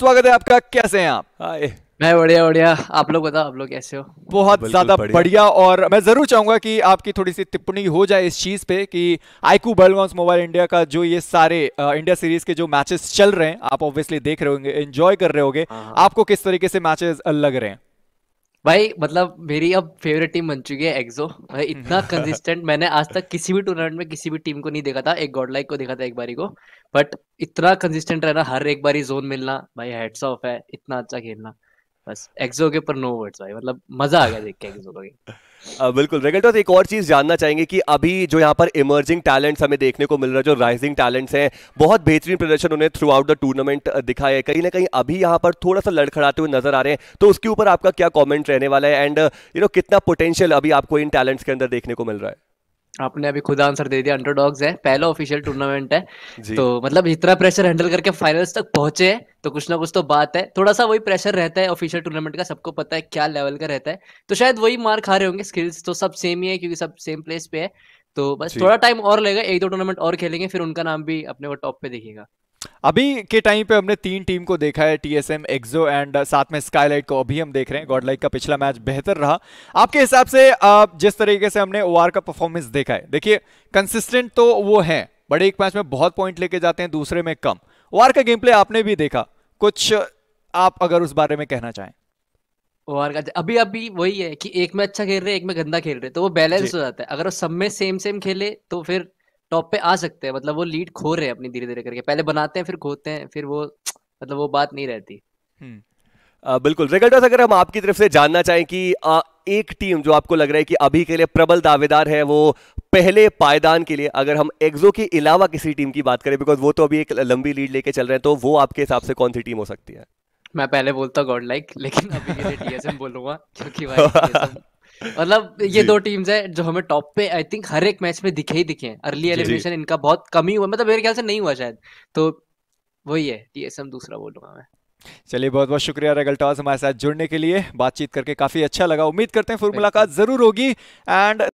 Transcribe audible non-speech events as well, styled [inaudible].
स्वागत है आपका कैसे हैं आप हाय मैं बढ़िया बढ़िया आप लोग बताओ आप लोग कैसे हो बहुत ज्यादा बढ़िया।, और मैं जरूर चाहूंगा कि आपकी थोड़ी सी टिप्पणी हो जाए इस चीज पे कि आईकू बर्लगॉन्स मोबाइल इंडिया का जो ये सारे इंडिया सीरीज के जो मैचेस चल रहे हैं आप ऑब्वियसली देख रहे होंगे एंजॉय कर रहे होंगे हाँ। आपको किस तरीके से मैचेस लग रहे हैं भाई मतलब मेरी अब फेवरेट टीम बन चुकी है एक्सो भाई हम्म। इतना कंसिस्टेंट मैंने आज तक किसी भी टूर्नामेंट में किसी भी टीम को नहीं देखा था एक गॉडलाइक को देखा था एक बारी को बट इतना कंसिस्टेंट रहना हर एक बारी जोन मिलना भाई हेड्स ऑफ है इतना अच्छा खेलना बस एक्सो के ऊपर नो वर्ड्स भाई मतलब मजा आ गया देख के एक्सो का [laughs] बिल्कुल रेगल्टोस एक और चीज़ जानना चाहेंगे कि अभी जो यहाँ पर इमर्जिंग टैलेंट्स हमें देखने को मिल रहा है जो राइजिंग टैलेंट्स हैं बहुत बेहतरीन प्रदर्शन उन्हें थ्रू आउट द टूर्नामेंट दिखाया है कहीं ना कहीं अभी यहाँ पर थोड़ा सा लड़खड़ाते हुए नजर आ रहे हैं तो उसके ऊपर आपका क्या कॉमेंट रहने वाला है एंड यू नो कितना पोटेंशियल अभी आपको इन टैलेंट्स के अंदर देखने को मिल रहा है आपने अभी खुद आंसर दे दिया अंडरडॉग्स है पहला ऑफिशियल टूर्नामेंट है तो मतलब इतना प्रेशर हैंडल करके फाइनल्स तक पहुंचे हैं तो कुछ ना कुछ तो बात है थोड़ा सा वही प्रेशर रहता है ऑफिशियल टूर्नामेंट का सबको पता है क्या लेवल का रहता है तो शायद वही मार खा रहे होंगे स्किल्स तो सब सेम ही है क्योंकि सब सेम प्लेस पे है तो बस थोड़ा टाइम और लगेगा एक दो टूर्नामेंट और खेलेंगे फिर उनका नाम भी अपने वो टॉप पे देखिएगा अभी के टाइम पे हमने तीन टीम को देखा है टीएसएम एक्सो एंड साथ में स्काईलाइट को अभी हम देख रहे हैं गॉडलाइट का पिछला मैच बेहतर रहा आपके हिसाब से आप जिस तरीके से हमने ओआर का परफॉर्मेंस देखा है देखिए कंसिस्टेंट तो वो है बड़े एक मैच में बहुत पॉइंट लेके जाते हैं दूसरे में कम ओआर का गेम प्ले आपने भी देखा कुछ uh, आप अगर उस बारे में कहना चाहें ओवर का अभी अभी वही है कि एक में अच्छा खेल रहे एक में गंदा खेल रहे तो वो बैलेंस हो जाता है अगर वो सब में सेम सेम खेले तो फिर टॉप पे आ सकते हैं मतलब वो लीड खो रहे हैं अपनी धीरे धीरे करके पहले बनाते हैं फिर खोते हैं फिर वो मतलब वो बात नहीं रहती आ, हम्म। बिल्कुल रिकल्टर्स अगर हम आपकी तरफ से जानना चाहें कि आ, एक टीम जो आपको लग रहा है कि अभी के लिए प्रबल दावेदार है वो पहले पायदान के लिए अगर हम एक्सो के अलावा किसी टीम की बात करें बिकॉज वो तो अभी एक लंबी लीड लेके चल रहे हैं तो वो आपके हिसाब से कौन सी टीम हो सकती है मैं पहले बोलता गॉड लाइक लेकिन अभी के लिए टीएसएम [laughs] बोलूंगा क्योंकि भाई मतलब ये दो टीम्स है जो हमें टॉप पे आई थिंक हर एक मैच में दिखे ही दिखे हैं अर्ली एलिमिनेशन इनका बहुत कम ही हुआ मतलब मेरे ख्याल से नहीं हुआ शायद तो वही है टीएसएम दूसरा बोलूंगा मैं चलिए बहुत बहुत शुक्रिया टॉस हमारे साथ जुड़ने के लिए बातचीत करके काफी अच्छा लगा उम्मीद करते हैं फिर मुलाकात जरूर होगी एंड